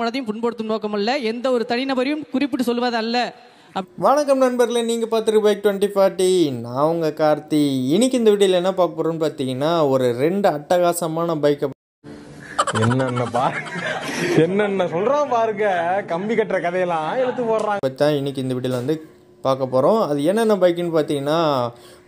மனதையும் புண்படுத்தும் நோக்கம் அல்ல எந்த ஒரு தனிநபரையும் குறிப்பிட்டு சொல்வது அல்ல வணக்கம் நண்பர்களே நீங்கள் பார்த்துட்டு பைக் டுவெண்ட்டி ஃபார்ட்டி நான் உங்கள் கார்த்தி இன்னைக்கு இந்த வீடியோவில் என்ன பார்க்க போகிறோம்னு பார்த்தீங்கன்னா ஒரு ரெண்டு அட்டகாசமான பைக்கை என்னென்ன பா என்னென்ன சொல்கிறான் பாருங்க கம்பி கட்டுற கதையெல்லாம் எடுத்து போடுறாங்க இன்னைக்கு இந்த வீடியோவில் வந்து பார்க்க போகிறோம் அது என்னென்ன பைக்குன்னு பார்த்தீங்கன்னா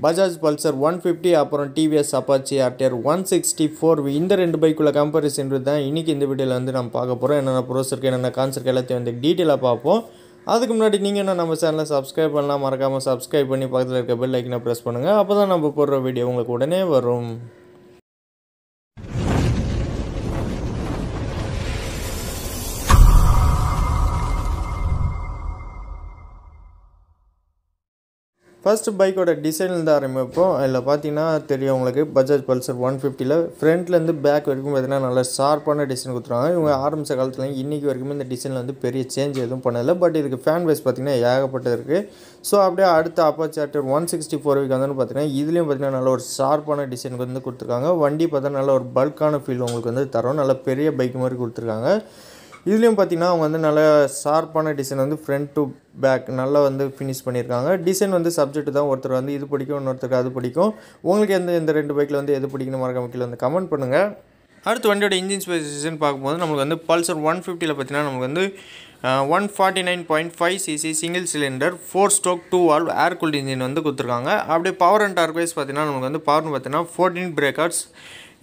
பஜாஜ் பல்சர் ஒன் ஃபிஃப்டி அப்புறம் TVS Apache RTR one sixty four இந்த ரெண்டு பைக்குள்ள கம்பேரிசன் தான் இன்றைக்கி இந்த வீடியோவில் வந்து நம்ம பார்க்க போகிறோம் என்னென்ன ப்ரோஸ் இருக்குது என்னென்ன கான்சர்ட் எல்லாத்தையும் வந்து டீட்டெயிலாக பார்ப்போம் அதுக்கு முன்னாடி நீங்கள் என்ன நம்ம சேனலை சப்ஸ்கிரைப் பண்ணலாம் மறக்காமல் சப்ஸ்கிரைப் பண்ணி பக்கத்தில் இருக்க பெல் ஐக்கனை ப்ரெஸ் பண்ணுங்கள் அப்போ தான் நம்ம போடுற வீடியோ உங்களுக்கு உடனே வரும் ஃபஸ்ட்டு பைக்கோட டிசைன்லேருந்து ஆரம்பிப்போம் அதில் பார்த்தீங்கன்னா தெரியும் உங்களுக்கு பஜாஜ் பல்சர் ஒன் ஃபிஃப்டியில் ஃப்ரண்ட்லேருந்து பேக் வரைக்கும் பார்த்தீங்கன்னா நல்லா ஷார்ப்பான டிசைன் கொடுத்துருவாங்க இவங்க ஆரம்பித்த காலத்தில் இன்றைக்கி வரைக்கும் இந்த டிசைனில் வந்து பெரிய சேஞ்ச் எதுவும் பண்ணலை பட் இதுக்கு ஃபேன் வைஸ் பார்த்திங்கன்னா ஏகப்பட்டது இருக்குது ஸோ அப்படியே அடுத்த அப்போ chapter one sixty four week வந்து பார்த்திங்கன்னா இதுலேயும் பார்த்தீங்கன்னா நல்ல ஒரு ஷார்ப்பான டிசைனுக்கு வந்து கொடுத்துருக்காங்க வண்டி பார்த்தா நல்ல ஒரு பல்கான ஃபீல் உங்களுக்கு வந்து தரும் நல்ல பெரிய பைக் மாதிரி கொடுத்துருக்காங்க இதுலேயும் பார்த்திங்கன்னா அவங்க வந்து நல்லா ஷார்ப்பான டிசைன் வந்து ஃப்ரண்ட் டு பேக் நல்லா வந்து ஃபினிஷ் பண்ணியிருக்காங்க டிசைன் வந்து சப்ஜெக்ட் தான் ஒருத்தர் வந்து இது பிடிக்கும் இன்னொருத்தருக்கு அது பிடிக்கும் உங்களுக்கு எந்த இந்த ரெண்டு பைக்கில் வந்து எது பிடிக்கணும் மறக்க கீழே வந்து கமெண்ட் பண்ணுங்கள் அடுத்து வண்டியோட இன்ஜின் ஸ்பெசிஃபிகேஷன் பார்க்கும்போது நமக்கு வந்து பல்சர் ஒன் ஃபிஃப்டியில் பார்த்தீங்கன்னா நமக்கு வந்து one forty nine point five CC single cylinder four stroke two valve air cooled engine வந்து கொடுத்துருக்காங்க அப்படியே பவர் அண்ட் டார்க்வைஸ் பார்த்திங்கன்னா பார்த்தீங்கன்னா நமக்கு வந்து பவர்னு பார்த்தீங்கன்னா fourteen breakers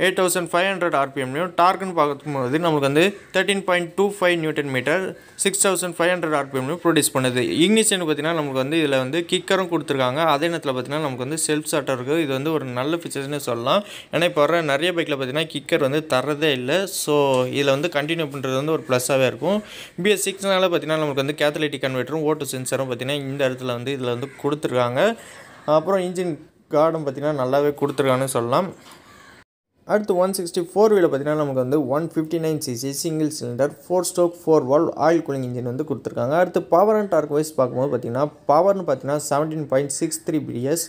eight thousand five hundred ஆர்பிஎம்லையும் டார்க்குன்னு பார்க்கும்போது நம்மளுக்கு வந்து thirteen point two five newton meter six thousand five hundred ஆர்பிஎம்லையும் ப்ரொடியூஸ் பண்ணுது இக்னிஷன் பார்த்தீங்கன்னா நமக்கு வந்து இதில் வந்து கிக்கரும் கொடுத்துருக்காங்க அதே நேரத்தில் பார்த்தீங்கன்னா நமக்கு வந்து செல்ஃப் ஸ்டார்ட்டர் இருக்குது இது வந்து ஒரு நல்ல ஃபீச்சர்ஸ்னு சொல்லலாம் ஏன்னா இப்போ வர நிறைய பைக்கில் பார்த்தீங்கன்னா கிக்கர் வந்து தரதே இல்லை ஸோ இதில் வந்து கண்டினியூ பண்ணுறது வந்து ஒரு ப்ளஸ்ஸாகவே இருக்கும் பிஎஸ் சிக்ஸ்னால பார்த்தீங்கன்னா நமக்கு வந்து கேத்தலிட்டிக் கன்வெர்ட்டரும் ஓட்டோ சென்சரும் பார்த்தீங்கன்னா இந்த இடத்துல வந்து இதில் வந்து கொடுத்துருக்காங்க அப்புறம் இன்ஜின் கார்டும் பார்த்தீங்கன்னா நல்லாவே கொடுத்துருக்காங்கன்னு சொல்லலாம் அடுத்து ஒன் சிக்ஸ்டி ஃபோர் வீலில் பார்த்தீங்கன்னா நமக்கு வந்து one fifty nine CC single cylinder four stroke four valve oil cooling engine வந்து கொடுத்துருக்காங்க அடுத்து பவர் அண்ட் டார்க் வைஸ் பார்க்கும்போது பார்த்தீங்கன்னா பவர்னு பார்த்தீங்கன்னா seventeen point six three PS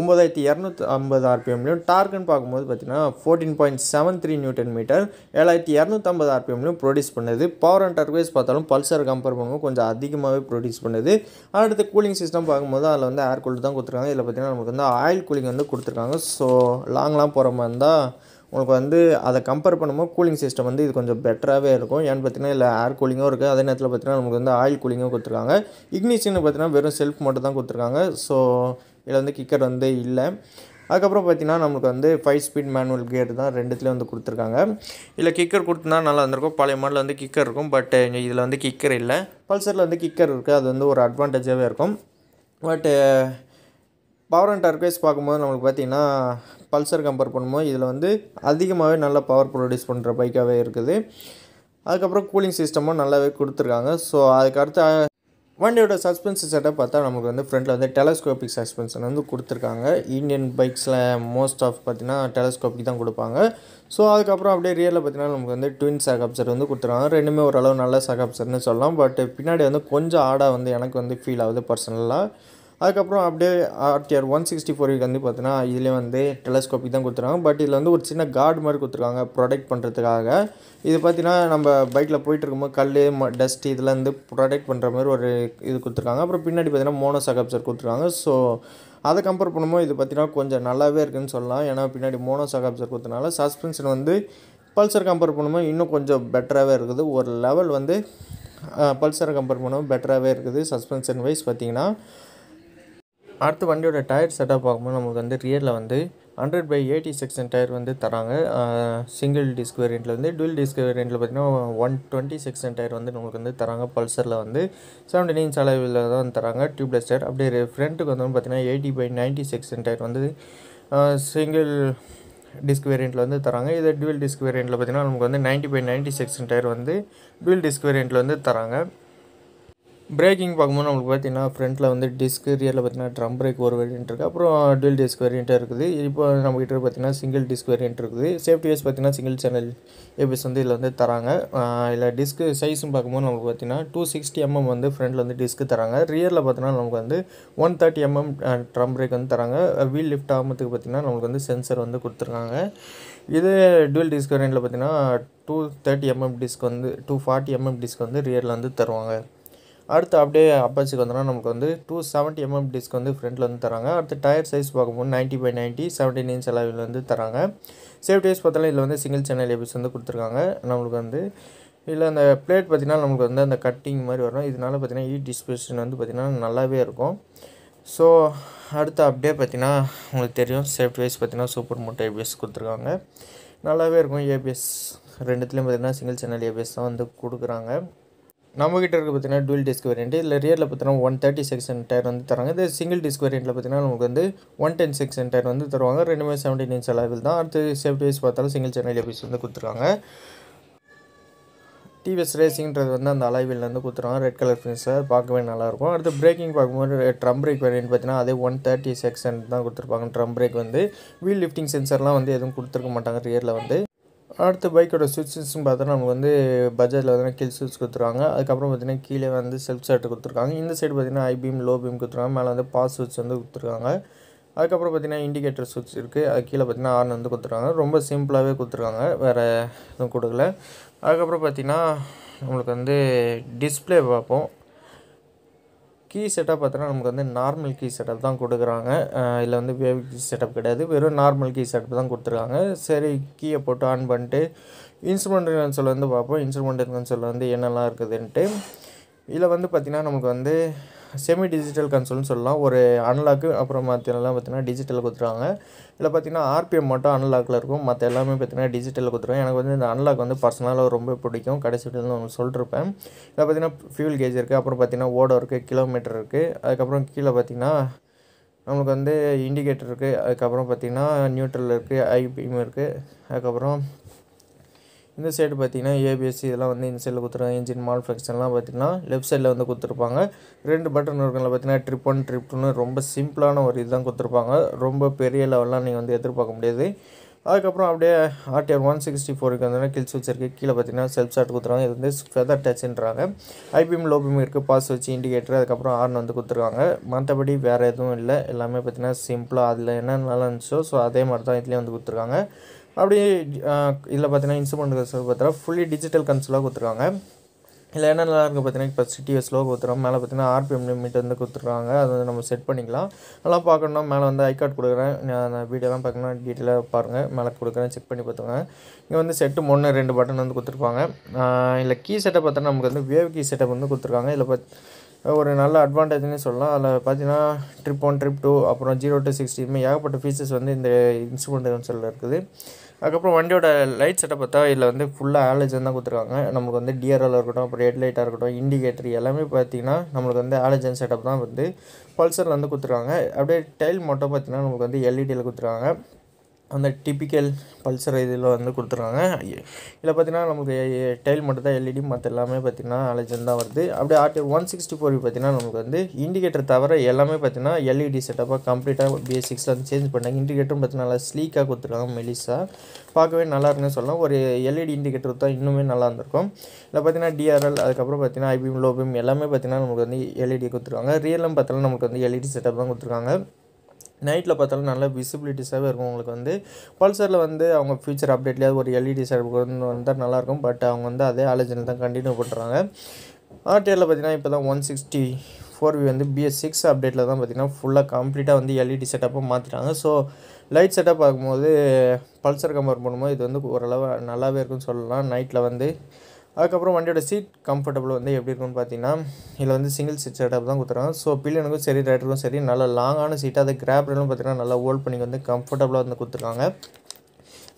ஒம்பதாயிரத்தி இரநூத்தி ஐம்பது ஆர்பிஎம்லையும் டார்க்னு பார்க்கும்போது பார்த்தீங்கன்னா fourteen point seven three newton meter ஏழாயிரத்தி இரநூத்தம்பது ஆர்பிஎம்லையும் ப்ரொடியூஸ் பண்ணுது பவர் அண்ட் வைஸ் பார்த்தாலும் பல்சர் கம்பேர் பண்ணுவோம் கொஞ்சம் அதிகமாகவே ப்ரொடியூஸ் பண்ணுது அடுத்து கூலிங் சிஸ்டம் பார்க்கும்போது அதில் வந்து ஏர் கூலர் தான் கொடுத்துருக்காங்க இதில் பார்த்தீங்கன்னா நமக்கு வந்து ஆயில் கூலிங் வந்து கொடுத்துருக்காங்க ஸோ லாங்லாம் போகிற மாதிரி இருந்தால் உங்களுக்கு வந்து அதை கம்பேர் பண்ணும்போது கூலிங் சிஸ்டம் வந்து இது கொஞ்சம் பெட்டராகவே இருக்கும் ஏன்னு பார்த்தீங்கன்னா இல்லை ஏர் கூலிங்கும் இருக்குது அதே நேரத்தில் பார்த்தீங்கன்னா நமக்கு வந்து ஆயில் கூலிங்கும் கொடுத்துருக்காங்க இக்னிஷன் பார்த்தீங்கன்னா வெறும் செல்ஃப் மட்டும் தான் கொடுத்துருக்காங்க ஸோ இதில் வந்து கிக்கர் வந்து இல்லை அதுக்கப்புறம் பார்த்திங்கன்னா நமக்கு வந்து ஃபைவ் ஸ்பீட் மேனுவல் கியர் தான் ரெண்டுத்துலேயும் வந்து கொடுத்துருக்காங்க இல்லை கிக்கர் கொடுத்துனா நல்லா இருந்திருக்கும் பழைய மாடலில் வந்து கிக்கர் இருக்கும் பட் இதில் வந்து கிக்கர் இல்லை பல்சரில் வந்து கிக்கர் இருக்குது அது வந்து ஒரு அட்வான்டேஜாகவே இருக்கும் பட்டு பவர் அண்ட் டர்க்வைஸ் பார்க்கும்போது நம்மளுக்கு பார்த்திங்கன்னா பல்சர் கம்பேர் பண்ணும்போது இதில் வந்து அதிகமாகவே நல்ல பவர் ப்ரொடியூஸ் பண்ணுற பைக்காகவே இருக்குது அதுக்கப்புறம் கூலிங் சிஸ்டமும் நல்லாவே கொடுத்துருக்காங்க ஸோ அதுக்கடுத்து வண்டியோட சஸ்பென்ஸ் செட்டை பார்த்தா நமக்கு வந்து ஃப்ரண்ட்டில் வந்து டெலஸ்கோபிக் சஸ்பென்ஷன் வந்து கொடுத்துருக்காங்க இந்தியன் பைக்ஸில் மோஸ்ட் ஆஃப் பார்த்திங்கன்னா டெலஸ்கோபிக் தான் கொடுப்பாங்க ஸோ அதுக்கப்புறம் அப்படியே ரியலில் பார்த்தீங்கன்னா நமக்கு வந்து ட்வின் சகாப்சர் வந்து கொடுத்துருக்காங்க ரெண்டுமே ஓரளவு நல்ல சகாப்சர்னு சொல்லலாம் பட் பின்னாடி வந்து கொஞ்சம் ஆடாக வந்து எனக்கு வந்து ஃபீல் ஆகுது பர்சனலாக அதுக்கப்புறம் அப்படியே ஆர்டிஆர் ஒன் சிக்ஸ்டி ஃபோருக்கு வந்து பார்த்தீங்கன்னா இதுலேயே வந்து டெலஸ்கோபிக் தான் கொடுத்துருக்காங்க பட் இதில் வந்து ஒரு சின்ன கார்டு மாதிரி கொடுத்துருக்காங்க ப்ரொடெக்ட் பண்ணுறதுக்காக இது பார்த்தீங்கன்னா நம்ம பைக்கில் போயிட்டுருக்கும்போது இருக்கும்போது கல் ம டஸ்ட் இதில் வந்து ப்ரொடெக்ட் பண்ணுற மாதிரி ஒரு இது கொடுத்துருக்காங்க அப்புறம் பின்னாடி பார்த்தீங்கன்னா மோனோ சகாப்சர் கொடுத்துருக்காங்க ஸோ அதை கம்பேர் பண்ணும்போது இது பார்த்தீங்கன்னா கொஞ்சம் நல்லாவே இருக்குதுன்னு சொல்லலாம் ஏன்னா பின்னாடி மோனோ சகாப்சர் கொடுத்தனால சஸ்பென்ஷன் வந்து பல்சர் கம்பேர் பண்ணும்போது இன்னும் கொஞ்சம் பெட்டராகவே இருக்குது ஒரு லெவல் வந்து பல்சரை கம்பேர் பண்ணும்போது பெட்டராகவே இருக்குது சஸ்பென்ஷன் வைஸ் பார்த்திங்கன்னா அடுத்து வண்டியோட டயர் செட்டப் பார்க்கும்போது நமக்கு வந்து ரியரில் வந்து hundred by eighty section tyre வந்து தராங்க சிங்கிள் டிஸ்க் வேரியண்ட்டில் வந்து டுவல் டிஸ்க் வேரியண்ட்டில் பார்த்திங்கன்னா ஒன் டுவெண்ட்டி செக்ஷன் டயர் வந்து நம்மளுக்கு வந்து தராங்க பல்சரில் வந்து செவன்டீன் இன்ச் அளவில் தான் தராங்க டியூப்லெஸ் டயர் அப்படியே ஃப்ரண்ட்டுக்கு வந்து பார்த்திங்கன்னா eighty by ninety section tyre வந்து சிங்கிள் டிஸ்க் வேரியண்ட்டில் வந்து தராங்க இதே டுவல் டிஸ்க் வேரியண்ட்டில் பார்த்திங்கன்னா நமக்கு வந்து ninety by ninety section tyre வந்து டுவல் டிஸ்க் வேரியண்ட்டில் வந்து தராங்க பிரேக்கிங் பார்க்கும்போது நம்மளுக்கு பார்த்தீங்கன்னா ஃப்ரண்ட்டில் வந்து டிஸ்க் ரியலில் பார்த்தீங்கன்னா ட்ரம் பிரேக் ஒரு வேரியன்ட் இருக்குது அப்புறம் டுவெல் டிஸ்க் வேரியண்ட்டாக இருக்குது இப்போ நம்மகிட்ட பார்த்தீங்கன்னா சிங்கிள் டிஸ்க் வேரியன்ட் இருக்குது சேஃப்டி வைஸ் பார்த்தீங்கன்னா சிங்கிள் சேனல் ஏபிஎஸ் வந்து இதில் வந்து தராங்க இல்லை டிஸ்க் சைஸும் பார்க்கும்போது நமக்கு பார்த்தீங்கன்னா டூ சிக்ஸ்டி எம்எம் வந்து ஃப்ரண்ட்டில் வந்து டிஸ்க் தராங்க ரியரில் பார்த்தீங்கன்னா நமக்கு வந்து one thirty mm drum brake வந்து தராங்க வீல் லிஃப்ட் ஆகும்போதுக்கு பார்த்தீங்கன்னா நமக்கு வந்து சென்சர் வந்து கொடுத்துருக்காங்க இது டுவெல் டிஸ்க் வேரியண்ட்டில் பார்த்தீங்கன்னா டூ தேர்ட்டி எம்எம் டிஸ்க் வந்து டூ ஃபார்ட்டி எம்எம் டிஸ்க் வந்து ரியரில் வந்து தருவாங்க அடுத்து அப்படியே அப்பாச்சுக்கு வந்தோம்னா நமக்கு வந்து டூ செவன்ட்டி எம்எம் டிஸ்க் வந்து ஃப்ரண்ட்டில் வந்து தராங்க அடுத்து டயர் சைஸ் பார்க்கும்போது ninety by ninety seventeen inch அளவில் வந்து தராங்க சேஃப்டி வைஸ் பார்த்தாலும் இதில் வந்து சிங்கிள் சேனல் எபிஸ் வந்து கொடுத்துருக்காங்க நம்மளுக்கு வந்து இல்லை அந்த பிளேட் பார்த்திங்கன்னா நம்மளுக்கு வந்து அந்த கட்டிங் மாதிரி வரும் இதனால பார்த்திங்கன்னா இ டிஸ்பிளேஷன் வந்து பார்த்திங்கன்னா நல்லாவே இருக்கும் ஸோ அடுத்து அப்படியே பார்த்திங்கன்னா உங்களுக்கு தெரியும் சேஃப்டி வைஸ் பார்த்திங்கன்னா சூப்பர் மோட்டோ ஏபிஎஸ் கொடுத்துருக்காங்க நல்லாவே இருக்கும் ஏபிஎஸ் ரெண்டுத்துலேயும் பார்த்திங்கன்னா சிங்கிள் சேனல் ஏபிஎஸ் தான் வந்து கொடுக்குறாங்க நம்மகிட்ட இருக்க பார்த்தீங்கன்னா டுவெல் டிஸ்க் வேரியன்ட் இதில் ரியரில் பார்த்தீங்கன்னா ஒன் தேர்ட்டி செக்ஷன் டயர் வந்து தராங்க இது சிங்கிள் டிஸ்க் வேரியண்ட்டில் பார்த்தீங்கன்னா நமக்கு வந்து ஒன் டென் செக்ஷன் டயர் வந்து தருவாங்க ரெண்டுமே செவன்டீன் இன்ச் அளவில் தான் அடுத்து சேஃப்டி வைஸ் பார்த்தாலும் சிங்கிள் சேனல் எபிஸ் வந்து கொடுத்துருக்காங்க டிவிஎஸ் ரேசிங்கிறது வந்து அந்த அலைவிலேருந்து கொடுத்துருவாங்க ரெட் கலர் ஃபினிஷில் பார்க்கவே நல்லாயிருக்கும் அடுத்து பிரேக்கிங் பார்க்கும்போது ட்ரம் பிரேக் வேரியன்ட் பார்த்தீங்கன்னா அதே ஒன் தேர்ட்டி செக்ஷன் தான் கொடுத்துருப்பாங்க ட்ரம் பிரேக் வந்து வீல் லிஃப்டிங் சென்சர்லாம் வந்து எதுவும் கொடுத்துருக்க மாட்டாங்க ரியரில் வந்து அடுத்த பைக்கோட சுவிட்சஸ்ன்னு பார்த்தா நமக்கு வந்து பட்ஜெட்டில் வந்து கீழ் சுவிட்ச் கொடுத்துருக்காங்க அதுக்கப்புறம் பார்த்தீங்கன்னா கீழே வந்து செல்ஃப் ஷர்ட் கொடுத்துருக்காங்க இந்த சைடு பார்த்தீங்கன்னா ஐபிஎம் லோ பீம் கொடுத்துருக்காங்க மேலே வந்து பாஸ் சுவிட்ச் வந்து கொடுத்துருக்காங்க அதுக்கப்புறம் பார்த்தீங்கன்னா இண்டிகேட்டர் சுவிட்ச் இருக்குது அது கீழே பார்த்தீங்கன்னா ஆர்ன் வந்து கொடுத்துருக்காங்க ரொம்ப சிம்பிளாகவே கொடுத்துருக்காங்க வேறு எதுவும் கொடுக்கல அதுக்கப்புறம் பார்த்தீங்கன்னா நம்மளுக்கு வந்து டிஸ்பிளே பார்ப்போம் கீ செட்டப் பார்த்தோன்னா நமக்கு வந்து நார்மல் கீ செட்டப் தான் கொடுக்குறாங்க இதில் வந்து வேவ் கீ செட்டப் கிடையாது வெறும் நார்மல் கீ செட்டப் தான் கொடுத்துருக்காங்க சரி கீயை போட்டு ஆன் பண்ணிட்டு இன்ஸ்ட்ருமெண்ட் கன்சோல் வந்து பார்ப்போம் இன்ஸ்ட்ருமெண்ட் கன்சோல் வந்து என்னெல்லாம் இருக்குதுன்ட்டு இதில் வந்து பார்த்திங்கன்னா நமக்கு வந்து செமி டிஜிட்டல் கன்சோல்னு சொல்லலாம் ஒரு அன்லாக்கு அப்புறம் மற்றெல்லாம் பார்த்தீங்கன்னா டிஜிட்டல் கொடுத்துருவாங்க இதில் பார்த்தீங்கன்னா ஆர்பிஎம் மட்டும் அன்லாக்கில் இருக்கும் மற்ற எல்லாமே பார்த்திங்கன்னா டிஜிட்டல் கொடுத்துருவோம் எனக்கு வந்து இந்த அன்லாக் வந்து பர்சனலாக ரொம்ப பிடிக்கும் கடைசி வந்து நான் சொல்லிருப்பேன் இதில் பார்த்தீங்கன்னா ஃபியூல் கேஜ் இருக்குது அப்புறம் பார்த்தீங்கன்னா ஓடம் இருக்குது கிலோமீட்டர் இருக்குது அதுக்கப்புறம் கீழே பார்த்தீங்கன்னா நம்மளுக்கு வந்து இண்டிகேட்டர் இருக்குது அதுக்கப்புறம் பார்த்திங்கன்னா நியூட்ரல் இருக்குது ஐபிஎம் இருக்குது அதுக்கப்புறம் இந்த சைடு பார்த்தீங்கன்னா ஏபிஎஸ்சி இதெல்லாம் வந்து இந்த சைடில் கொடுத்துருவாங்க இன்ஜின் மால் ஃபங்க்ஷன்லாம் பார்த்திங்கன்னா லெஃப்ட் சைடில் வந்து கொடுத்துருப்பாங்க ரெண்டு பட்டன் இருக்கல பார்த்தீங்கன்னா ட்ரிப் ஒன் ட்ரிப் டூன்னு ரொம்ப சிம்பிளான ஒரு இதுதான் கொடுத்துருப்பாங்க ரொம்ப பெரிய லெவல்லாம் நீங்கள் வந்து எதிர்பார்க்க முடியாது அதுக்கப்புறம் அப்படியே ஆர்டிஆர் ஒன் சிக்ஸ்டி ஃபோருக்கு வந்து கில்ஸ் இருக்குது கீழே பார்த்தீங்கன்னா செல்ஃப் ஷார்ட் கொடுத்துருவாங்க இது வந்து ஃபெதர் டச்சுன்றாங்க ஐபிஎம் லோபிஎம் இருக்குது பாஸ் வச்சு இண்டிகேட்டர் அதுக்கப்புறம் ஆர்ன் வந்து கொடுத்துருக்காங்க மற்றபடி வேறு எதுவும் இல்லை எல்லாமே பார்த்தீங்கன்னா சிம்பிளாக அதில் என்னென்னலாம் இருந்துச்சோ ஸோ அதே மாதிரி தான் இதுலேயே வந்து கொடுத்துருக்காங்க அப்படியே இதில் பார்த்தீங்கன்னா இன்ஸ்ட்ருமெண்ட் கன்சோல் பார்த்தீங்கன்னா ஃபுல்லி டிஜிட்டல் கன்சோலாக கொடுத்துருக்காங்க இதில் நல்லா இருக்குது பார்த்தீங்கன்னா இப்போ சிட்டி ஸ்லோ கொடுத்துருவோம் மேலே பார்த்தீங்கன்னா ஆர்பிஎம் லிமிட் வந்து கொடுத்துருக்காங்க அது வந்து நம்ம செட் பண்ணிக்கலாம் நல்லா பார்க்கணும்னா மேலே வந்து ஐ கார்டு கொடுக்குறேன் அந்த வீடியோலாம் பார்க்கணும் டீட்டெயிலாக பாருங்கள் மேலே கொடுக்குறேன் செக் பண்ணி பார்த்துங்க இங்கே வந்து செட்டு ஒன்று ரெண்டு பட்டன் வந்து கொடுத்துருப்பாங்க இல்லை கீ செட்டை பார்த்தோன்னா நமக்கு வந்து வேவ் கீ செட்டப் வந்து கொடுத்துருக்காங்க இதில் ஒரு நல்ல அட்வான்டேஜ்னே சொல்லலாம் அதில் பார்த்தீங்கன்னா ட்ரிப் ஒன் ட்ரிப் டூ அப்புறம் ஜீரோ டூ இதுமாதிரி ஏகப்பட்ட ஃபீச்சர்ஸ் வந்து இந்த இன்ஸ்ட்ருமெண்ட் கன்சோலில் இருக்குது அதுக்கப்புறம் வண்டியோட லைட் செட்டை பார்த்தா இதில் வந்து ஃபுல்லாக ஆலஜன் தான் கொடுத்துருக்காங்க நமக்கு வந்து டிஆர்எல் இருக்கட்டும் அப்புறம் ஹெட் லைட்டாக இருக்கட்டும் இண்டிகேட்டர் எல்லாமே பார்த்திங்கன்னா நம்மளுக்கு வந்து ஆலஜன் செட்டப் தான் வந்து பல்சரில் வந்து கொடுத்துருக்காங்க அப்படியே டைல் மட்டும் பார்த்திங்கன்னா நமக்கு வந்து எல்இடியில் e கொடுத்துருக்காங்க அந்த டிப்பிக்கல் பல்சர் இதில் வந்து கொடுத்துருக்காங்க இதில் பார்த்தீங்கன்னா நமக்கு டைல் மட்டும் தான் எல்இடி e மற்ற எல்லாமே பார்த்திங்கன்னா அலைஜன் தான் வருது அப்படியே ஆர்டிஆர் ஒன் சிக்ஸ்டி ஃபோர் பார்த்திங்கன்னா நமக்கு வந்து இண்டிகேட்டர் தவிர எல்லாமே பார்த்திங்கன்னா எல்இடி செட்டப்பாக கம்ப்ளீட்டாக பிஎஸ் சிக்ஸில் வந்து சேஞ்ச் பண்ணாங்க இண்டிகேட்டரும் பார்த்திங்கன்னா நல்லா ஸ்லீக்காக கொடுத்துருக்காங்க மெலிஸாக பார்க்கவே நல்லா இருக்குன்னு சொல்லலாம் ஒரு எல்இடி இண்டிகேட்டர் e தான் இன்னுமே நல்லா இருந்திருக்கும் இதில் பார்த்திங்கன்னா டிஆர்எல் அதுக்கப்புறம் பார்த்திங்கன்னா ஐபிஎம் லோபிஎம் எல்லாமே பார்த்திங்கன்னா நமக்கு வந்து எல்இடி e கொடுத்துருக்காங்க ரியலும் பார்த்தாலும் நமக்கு வந்து எல்இடி செட்டப் தான் கொடுத்துருக்காங்க நைட்டில் பார்த்தாலும் நல்ல விசிபிலிட்டிஸாகவே இருக்கும் உங்களுக்கு வந்து பல்சரில் வந்து அவங்க ஃபியூச்சர் அப்டேட்லேயாவது ஒரு எல்இடி சார் e கொண்டு வந்தால் நல்லாயிருக்கும் பட் அவங்க வந்து அதே ஆலோஜனில் தான் கண்டினியூ பண்ணுறாங்க ஆர்டிஆரில் பார்த்தீங்கன்னா இப்போ தான் ஒன் சிக்ஸ்டி ஃபோர் வி வந்து பிஎஸ் சிக்ஸ் அப்டேட்டில் தான் பார்த்திங்கன்னா ஃபுல்லாக கம்ப்ளீட்டாக வந்து எல்இடி செட்டப்பாக மாற்றிட்டாங்க ஸோ லைட் செட்டப் பார்க்கும்போது பல்சர் கம்பேர் பண்ணும்போது இது வந்து ஓரளவு நல்லாவே இருக்குன்னு சொல்லலாம் நைட்டில் வந்து அதுக்கப்புறம் வண்டியோட சீட் கம்ஃபர்டபுள் வந்து எப்படி இருக்கும்னு பார்த்தீங்கன்னா இதில் வந்து சிங்கிள் சீட் செட்டப் தான் கொடுத்துருவாங்க ஸோ பில்லியனுக்கும் சரி ரைடருக்கும் சரி நல்லா லாங்கான சீட்டாக அதை கிராப்ரெல்லாம் பார்த்தீங்கன்னா நல்லா ஹோல்ட் பண்ணி வந்து கம்ஃபர்டபுளாக வந்து கொடுத்துருக்காங்க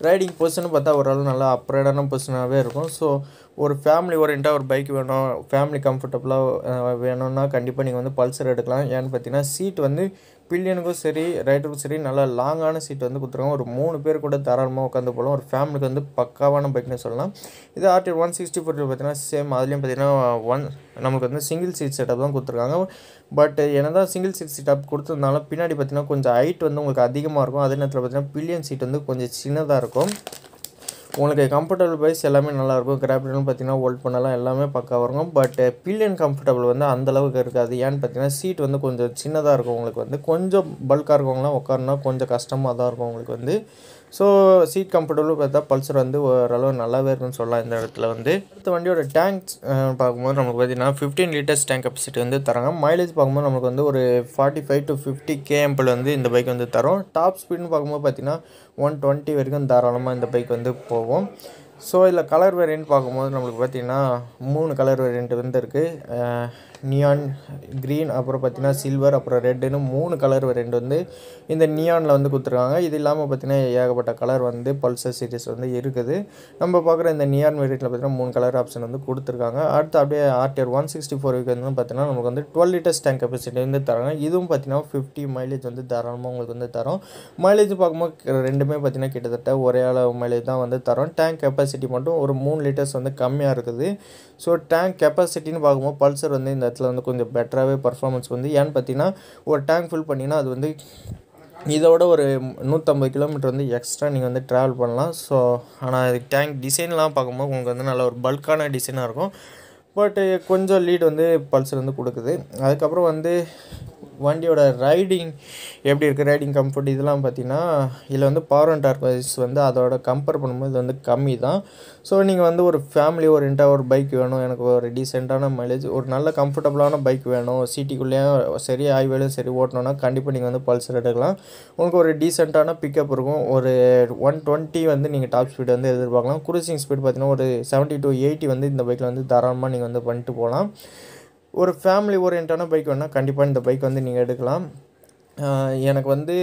ரைடிங் பொசிஷன் பார்த்தா ஓரளவு நல்லா அப்ரேடான பொசிஷனாகவே இருக்கும் ஸோ ஒரு ஃபேமிலி ஓரியண்டாக ஒரு பைக் வேணும் ஃபேமிலி கம்ஃபர்டபுளாக வேணும்னா கண்டிப்பாக நீங்கள் வந்து பல்சர் எடுக்கலாம் ஏன்னு பார்த்தீங்கன்னா சீட் வந்து பில்லியனுக்கும் சரி ரைட்டருக்கும் சரி நல்லா லாங்கான சீட் வந்து கொடுத்துருக்காங்க ஒரு மூணு பேர் கூட தாராளமாக உட்காந்து போகலாம் ஒரு ஃபேமிலிக்கு வந்து பக்காவான பைக்னு சொல்லலாம் இது ஆர்டி ஒன் சிக்ஸ்டி ஃபோர் பார்த்தீங்கன்னா சேம் அதுலேயும் பார்த்தீங்கன்னா ஒன் நமக்கு வந்து சிங்கிள் சீட் செட்டப் தான் கொடுத்துருக்காங்க பட் என்ன தான் சிங்கிள் சீட் செட்டப் கொடுத்துருந்தாலும் பின்னாடி பார்த்தீங்கன்னா கொஞ்சம் ஹைட் வந்து உங்களுக்கு அதிகமாக இருக்கும் அதே நேரத்தில் பார்த்தீங்கன்னா பில்லியன் சீட் வந்து கொஞ்சம் சின்னதாக இருக்கும் உங்களுக்கு கம்ஃபர்டபுள் பைஸ் எல்லாமே நல்லாயிருக்கும் கிராப்டர்னு பார்த்தீங்கன்னா ஹோல்ட் பண்ணலாம் எல்லாமே பக்கா வரும் பட் பில்லியன் கம்ஃபர்டபுள் வந்து அந்தளவுக்கு இருக்காது ஏன்னு பார்த்தீங்கன்னா சீட் வந்து கொஞ்சம் சின்னதாக இருக்கும் உங்களுக்கு வந்து கொஞ்சம் பல்காக இருக்கவங்களாம் உட்காருனா கொஞ்சம் கஷ்டமாக தான் இருக்கும் உங்களுக்கு வந்து ஸோ சீட் கம்ஃபர்டபுளும் பார்த்தா பல்சர் வந்து ஓரளவு நல்லாவே இருக்குன்னு சொல்லலாம் இந்த இடத்துல வந்து அடுத்த வண்டியோட டேங்க் பார்க்கும்போது நமக்கு பார்த்திங்கன்னா ஃபிஃப்டீன் லிட்டர்ஸ் டேங்க் கெப்பாசிட்டி வந்து தராங்க மைலேஜ் பார்க்கும்போது நமக்கு வந்து ஒரு forty five to fifty KMPL வந்து இந்த பைக் வந்து தரும் டாப் ஸ்பீடுன்னு பார்க்கும்போது பார்த்திங்கன்னா ஒன் டுவெண்ட்டி வரைக்கும் தாராளமாக இந்த பைக் வந்து போகும் ஸோ இதில் கலர் வேரியன்ட் பார்க்கும்போது நம்மளுக்கு பார்த்திங்கன்னா மூணு கலர் வேரியன்ட் வந்து இருக்குது நியான் க்ரீன் அப்புறம் பார்த்தீங்கன்னா சில்வர் அப்புறம் ரெட்டுன்னு மூணு கலர் ரெண்டு வந்து இந்த நியானில் வந்து கொடுத்துருக்காங்க இது இல்லாமல் பார்த்தீங்கன்னா ஏகப்பட்ட கலர் வந்து பல்சர் சீரிஸ் வந்து இருக்குது நம்ம பார்க்குற இந்த நியான் வேரியண்ட்டில் பார்த்தீங்கன்னா மூணு கலர் ஆப்ஷன் வந்து கொடுத்துருக்காங்க அடுத்து அப்படியே ஆர்டிஆர் ஒன் சிக்ஸ்டி ஃபோர் வந்து பார்த்தீங்கன்னா நமக்கு வந்து டுவெல் லிட்டர்ஸ் டேங்க் கெப்பாசிட்டி வந்து தராங்க இதுவும் பார்த்தீங்கன்னா ஃபிஃப்டி மைலேஜ் வந்து தாராளமாக உங்களுக்கு வந்து தரும் மைலேஜ் பார்க்கும்போது ரெண்டுமே பார்த்தீங்கன்னா கிட்டத்தட்ட ஒரே அளவு மைலேஜ் தான் வந்து தரும் டேங்க் கெப்பாசிட்டி மட்டும் ஒரு மூணு லிட்டர்ஸ் வந்து கம்மியாக இருக்குது ஸோ டேங்க் கெப்பாசிட்டின்னு பார்க்கும்போது பல்சர் வந்து இந்த இடத்துல வந்து கொஞ்சம் பெட்டராகவே பர்ஃபார்மன்ஸ் வந்து ஏன்னு பார்த்தீங்கன்னா ஒரு டேங்க் ஃபில் பண்ணிங்கன்னா அது வந்து இதோட ஒரு நூற்றம்பது கிலோமீட்டர் வந்து எக்ஸ்ட்ரா நீங்கள் வந்து ட்ராவல் பண்ணலாம் ஸோ ஆனால் அதுக்கு டேங்க் டிசைன்லாம் பார்க்கும்போது உங்களுக்கு வந்து நல்ல ஒரு பல்கான டிசைனாக இருக்கும் பட்டு கொஞ்சம் லீட் வந்து பல்சர் வந்து கொடுக்குது அதுக்கப்புறம் வந்து வண்டியோட ரைடிங் எப்படி இருக்குது ரைடிங் கம்ஃபர்ட் இதெல்லாம் பார்த்தீங்கன்னா இதில் வந்து பவர் அண்ட் டார்க் வந்து அதோட கம்பேர் பண்ணும்போது இது வந்து கம்மி தான் ஸோ நீங்கள் வந்து ஒரு ஃபேமிலி ஒரு ஒரு பைக் வேணும் எனக்கு ஒரு டீசெண்டான மைலேஜ் ஒரு நல்ல கம்ஃபர்டபுளான பைக் வேணும் சிட்டிக்குள்ளேயும் சரி ஆய்வேலும் சரி ஓட்டணும்னா கண்டிப்பாக நீங்கள் வந்து பல்சர் எடுக்கலாம் உங்களுக்கு ஒரு டீசெண்டான பிக்கப் இருக்கும் ஒரு ஒன் டுவெண்ட்டி வந்து நீங்கள் டாப் ஸ்பீடு வந்து எதிர்பார்க்கலாம் குரூசிங் ஸ்பீட் பார்த்திங்கன்னா ஒரு செவன்ட்டி டு எயிட்டி வந்து இந்த பைக்கில் வந்து தாராளமாக நீங்கள் வந்து பண்ணிட்டு போகலாம் ஒரு ஃபேமிலி ஓரியண்ட்டான பைக் வேணால் கண்டிப்பாக இந்த பைக் வந்து நீங்கள் எடுக்கலாம் எனக்கு வந்து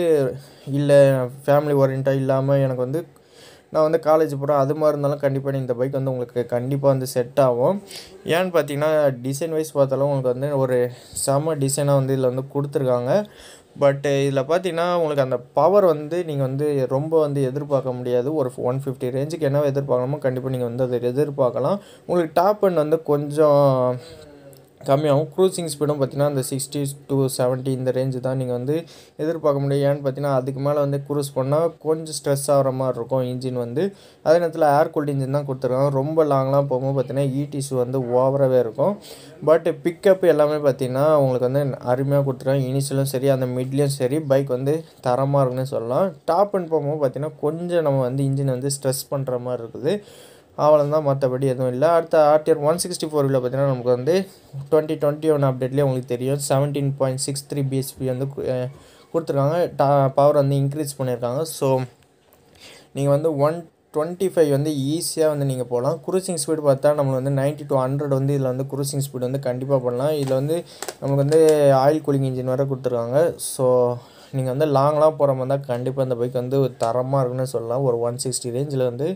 இல்லை ஃபேமிலி ஓரியண்டாக இல்லாமல் எனக்கு வந்து நான் வந்து காலேஜ் போகிறேன் அது மாதிரி இருந்தாலும் கண்டிப்பாக இந்த பைக் வந்து உங்களுக்கு கண்டிப்பாக வந்து செட் ஆகும் ஏன்னு பார்த்தீங்கன்னா டிசைன் வைஸ் பார்த்தாலும் உங்களுக்கு வந்து ஒரு செம டிசைனாக வந்து இதில் வந்து கொடுத்துருக்காங்க பட்டு இதில் பார்த்தீங்கன்னா உங்களுக்கு அந்த பவர் வந்து நீங்கள் வந்து ரொம்ப வந்து எதிர்பார்க்க முடியாது ஒரு ஒன் ஃபிஃப்டி ரேஞ்சுக்கு என்ன எதிர்பார்க்கணுமோ கண்டிப்பாக நீங்கள் வந்து அதை எதிர்பார்க்கலாம் உங்களுக்கு டாப் அண்ட் வந்து கொஞ்சம் கம்மியாகவும் க்ரூசிங் ஸ்பீடும் பார்த்திங்கன்னா அந்த சிக்ஸ்டி டு செவன்ட்டி இந்த ரேஞ்சு தான் நீங்கள் வந்து எதிர்பார்க்க முடியும் ஏன்னு பார்த்தீங்கன்னா அதுக்கு மேலே வந்து க்ரூஸ் பண்ணால் கொஞ்சம் ஸ்ட்ரெஸ் ஆகிற மாதிரி இருக்கும் இன்ஜின் வந்து அதே நேரத்தில் ஏர் கூல்ட் இன்ஜின் தான் கொடுத்துருக்காங்க ரொம்ப லாங்லாம் போகும்போது பார்த்தீங்கன்னா இடிசு e வந்து ஓவராகவே இருக்கும் பட் பிக்கப் எல்லாமே பார்த்திங்கன்னா உங்களுக்கு வந்து அருமையாக கொடுத்துருக்காங்க இனிஷியலும் சரி அந்த மிட்லேயும் சரி பைக் வந்து தரமாக இருக்குன்னு சொல்லலாம் டாப் அண்ட் போகும்போது பார்த்திங்கன்னா கொஞ்சம் நம்ம வந்து இன்ஜின் வந்து ஸ்ட்ரெஸ் பண்ணுற மாதிரி இருக்குது அவ்வளோதான் மற்றபடி எதுவும் இல்லை அடுத்த ஆர்டிஆர் ஒன் சிக்ஸ்டி ஃபோரில் பார்த்தீங்கன்னா நமக்கு வந்து டுவெண்ட்டி டுவெண்ட்டி ஒன் அப்டேட்லேயே உங்களுக்கு தெரியும் seventeen point six three BSP வந்து கொடுத்துருக்காங்க டா பவர் வந்து இன்க்ரீஸ் பண்ணியிருக்காங்க ஸோ நீங்கள் வந்து ஒன் டுவெண்ட்டி ஃபைவ் வந்து ஈஸியாக வந்து நீங்கள் போகலாம் குரூசிங் ஸ்பீடு பார்த்தா நம்ம வந்து நைன்ட்டி டூ ஹண்ட்ரட் வந்து இதில் வந்து குரூசிங் ஸ்பீடு வந்து கண்டிப்பாக பண்ணலாம் இதில் வந்து நமக்கு வந்து ஆயில் கூலிங் இன்ஜின் வேறு கொடுத்துருக்காங்க ஸோ நீங்கள் வந்து லாங்லாம் போகிற மாதிரி தான் கண்டிப்பாக இந்த பைக் வந்து தரமாக இருக்குன்னு சொல்லலாம் ஒரு ஒன் சிக்ஸ்டி ரேஞ்சில் வந்து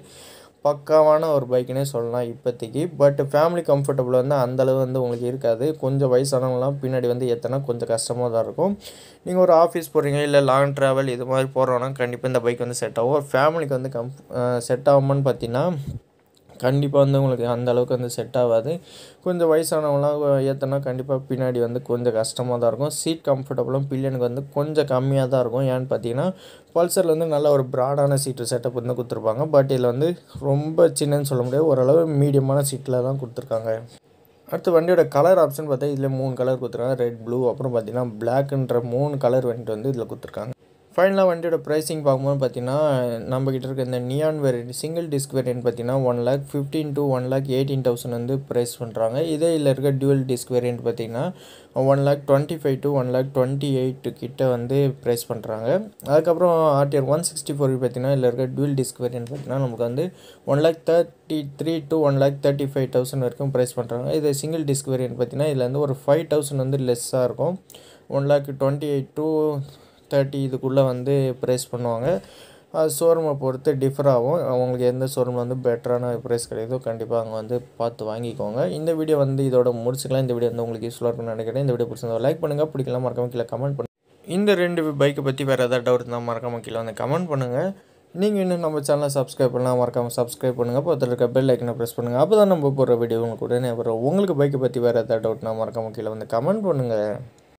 பக்காவான ஒரு பைக்குனே சொல்லலாம் இப்போதைக்கு பட் ஃபேமிலி கம்ஃபர்டபுள் வந்து அந்தளவு வந்து உங்களுக்கு இருக்காது கொஞ்சம் வயசானவங்களாம் பின்னாடி வந்து ஏற்றினா கொஞ்சம் கஷ்டமாக தான் இருக்கும் நீங்கள் ஒரு ஆஃபீஸ் போகிறீங்க இல்லை லாங் ட்ராவல் இது மாதிரி போகிறோன்னா கண்டிப்பாக இந்த பைக் வந்து செட் ஆகும் ஃபேமிலிக்கு வந்து கம் செட் ஆகுமான்னு பார்த்தீங்கன்னா கண்டிப்பாக வந்து உங்களுக்கு அந்தளவுக்கு வந்து செட் ஆகாது கொஞ்சம் வயசானவங்களாம் ஏற்றினா கண்டிப்பாக பின்னாடி வந்து கொஞ்சம் கஷ்டமாக தான் இருக்கும் சீட் கம்ஃபர்டபுளும் பில்லியனுக்கு வந்து கொஞ்சம் கம்மியாக தான் இருக்கும் ஏன்னு பார்த்தீங்கன்னா பல்சரில் வந்து நல்ல ஒரு ப்ராடான சீட்டு செட்டப் வந்து கொடுத்துருப்பாங்க பட் இதில் வந்து ரொம்ப சின்னன்னு சொல்ல முடியாது ஓரளவு மீடியமான சீட்டில் தான் கொடுத்துருக்காங்க அடுத்து வண்டியோட கலர் ஆப்ஷன் பார்த்தா இதில் மூணு கலர் கொடுத்துருக்காங்க ரெட் ப்ளூ அப்புறம் பார்த்தீங்கன்னா பிளாக்ன்ற மூணு கலர் வந்துட்டு வந்து இதில் கொடுத்துருக்காங்க ஃபைனலாக வண்டியோட ப்ரைஸிங் பார்க்கும்போது பார்த்தீங்கன்னா நம்மக்கிட்ட இருக்க இந்த neon variant single disc variant பார்த்தீங்கன்னா one lakh fifteen to one lakh eighteen thousand வந்து ப்ரைஸ் பண்ணுறாங்க இதே இதில் இருக்க டியூவல் டிஸ்க் வேரியன்ட் பார்த்தீங்கன்னா one lakh twenty five to one lakh twenty eight கிட்ட வந்து ப்ரைஸ் பண்ணுறாங்க அதுக்கப்புறம் ஆர்டிஆர் ஒன் சிக்ஸ்டி ஃபோருக்கு பார்த்தீங்கன்னா இதில் இருக்க டியூல் டிஸ்க் வேரியன்ட் பார்த்தீங்கன்னா நமக்கு வந்து one lakh thirty three to one lakh thirty five thousand வரைக்கும் ப்ரைஸ் பண்ணுறாங்க இது சிங்கிள் டிஸ்க் வேரியன்ட் பார்த்திங்கன்னா இதில் வந்து ஒரு ஃபைவ் தௌசண்ட் வந்து லெஸ்ஸாக இருக்கும் one lakh twenty eight to thirty இதுக்குள்ளே வந்து ப்ரைஸ் பண்ணுவாங்க அது ஷோரூமை பொறுத்து டிஃபர் ஆகும் அவங்களுக்கு எந்த ஷோரூமில் வந்து பெட்டரான ப்ரைஸ் கிடையாதோ கண்டிப்பாக அங்கே வந்து பார்த்து வாங்கிக்கோங்க இந்த வீடியோ வந்து இதோட முடிச்சுக்கலாம் இந்த வீடியோ வந்து உங்களுக்கு யூஸ்ஃபுல்லாக இருக்கும்னு நினைக்கிறேன் இந்த வீடியோ பிடிச்சிருந்தா லைக் பண்ணுங்கள் பிடிக்கலாம் மறக்காம கீழே கமெண்ட் பண்ணுங்கள் இந்த ரெண்டு பைக்கை பற்றி வேறு ஏதாவது டவுட் இருந்தால் மறக்காம கீழே வந்து கமெண்ட் பண்ணுங்கள் நீங்கள் இன்னும் நம்ம சேனலை சப்ஸ்கிரைப் பண்ணலாம் மறக்காம சப்ஸ்கிரைப் பண்ணுங்கள் பக்கத்தில் இருக்க பெல் ஐக்கனை ப்ரெஸ் பண்ணுங்கள் அப்போ தான் நம்ம போகிற வீடியோ உங்களுக்கு உடனே வரும் உங்களுக்கு பைக்கை பற்றி வேறு ஏதாவது டவுட்னா மறக்காம கீழே வந்து கமெண்ட் பண்ணுங்கள்